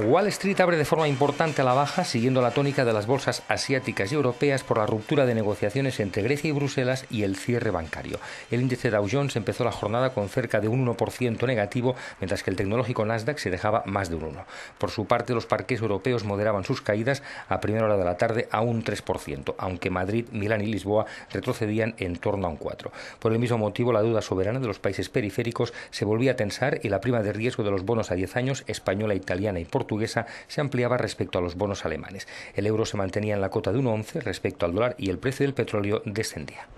Wall Street abre de forma importante a la baja, siguiendo la tónica de las bolsas asiáticas y europeas por la ruptura de negociaciones entre Grecia y Bruselas y el cierre bancario. El índice Dow Jones empezó la jornada con cerca de un 1% negativo, mientras que el tecnológico Nasdaq se dejaba más de un 1. Por su parte, los parques europeos moderaban sus caídas a primera hora de la tarde a un 3%, aunque Madrid, Milán y Lisboa retrocedían en torno a un 4%. Por el mismo motivo, la duda soberana de los países periféricos se volvía a tensar y la prima de riesgo de los bonos a 10 años española, italiana y portuguesa portuguesa se ampliaba respecto a los bonos alemanes. El euro se mantenía en la cota de 1,11 respecto al dólar y el precio del petróleo descendía.